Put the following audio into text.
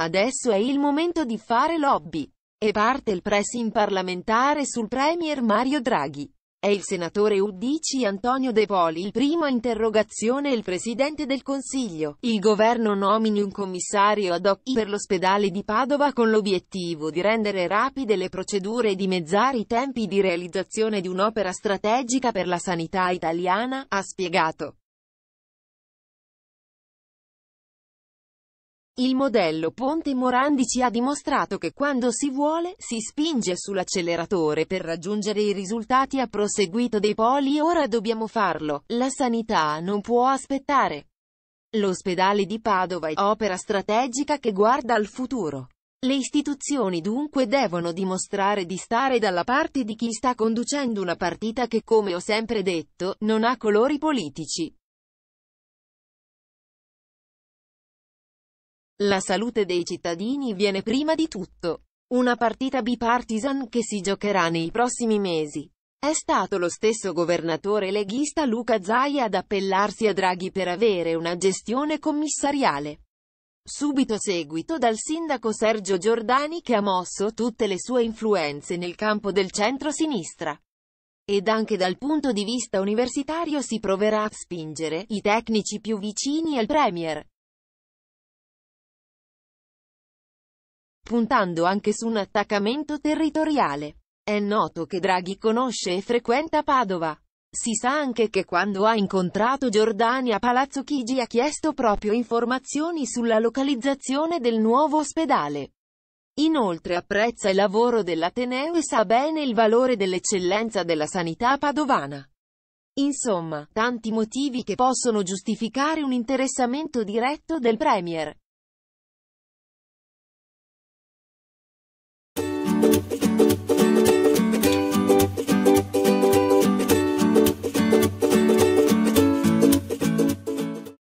Adesso è il momento di fare lobby. E parte il pressing parlamentare sul Premier Mario Draghi. È il senatore Uddici Antonio De Poli il primo a interrogazione il Presidente del Consiglio. Il governo nomini un commissario ad hoc per l'ospedale di Padova con l'obiettivo di rendere rapide le procedure e dimezzare i tempi di realizzazione di un'opera strategica per la sanità italiana, ha spiegato. Il modello Ponte Morandi ci ha dimostrato che quando si vuole, si spinge sull'acceleratore per raggiungere i risultati a proseguito dei poli e ora dobbiamo farlo, la sanità non può aspettare. L'ospedale di Padova è opera strategica che guarda al futuro. Le istituzioni dunque devono dimostrare di stare dalla parte di chi sta conducendo una partita che come ho sempre detto, non ha colori politici. La salute dei cittadini viene prima di tutto. Una partita bipartisan che si giocherà nei prossimi mesi. È stato lo stesso governatore leghista Luca Zaia ad appellarsi a Draghi per avere una gestione commissariale. Subito seguito dal sindaco Sergio Giordani che ha mosso tutte le sue influenze nel campo del centro-sinistra. Ed anche dal punto di vista universitario si proverà a spingere i tecnici più vicini al Premier. puntando anche su un attaccamento territoriale. È noto che Draghi conosce e frequenta Padova. Si sa anche che quando ha incontrato Giordani a Palazzo Chigi ha chiesto proprio informazioni sulla localizzazione del nuovo ospedale. Inoltre apprezza il lavoro dell'Ateneo e sa bene il valore dell'eccellenza della sanità padovana. Insomma, tanti motivi che possono giustificare un interessamento diretto del Premier.